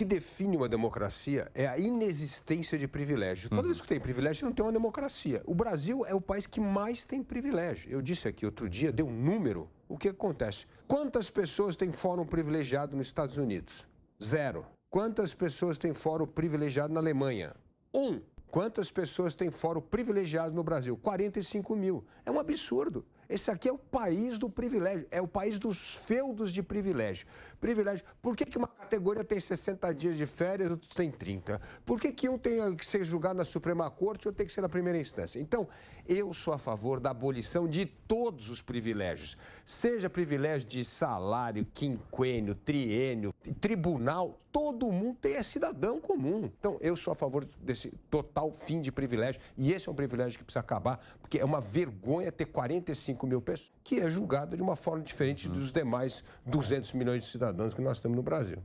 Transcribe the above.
que define uma democracia é a inexistência de privilégios. Toda uhum. vez que tem privilégio, não tem uma democracia. O Brasil é o país que mais tem privilégio. Eu disse aqui outro dia, deu um número. O que acontece? Quantas pessoas têm fórum privilegiado nos Estados Unidos? Zero. Quantas pessoas têm fórum privilegiado na Alemanha? Um. Quantas pessoas têm fórum privilegiado no Brasil? 45 mil. É um absurdo. Esse aqui é o país do privilégio, é o país dos feudos de privilégio. Privilégio. Por que, que uma categoria tem 60 dias de férias e outros tem 30? Por que, que um tem que ser julgado na Suprema Corte e outro tem que ser na primeira instância? Então, eu sou a favor da abolição de todos os privilégios, seja privilégio de salário, quinquênio, triênio, tribunal, todo mundo tem é cidadão comum. Então, eu sou a favor desse total fim de privilégio e esse é um privilégio que precisa acabar, porque é uma vergonha ter 45 5 mil pessoas, que é julgada de uma forma diferente uhum. dos demais 200 milhões de cidadãos que nós temos no Brasil.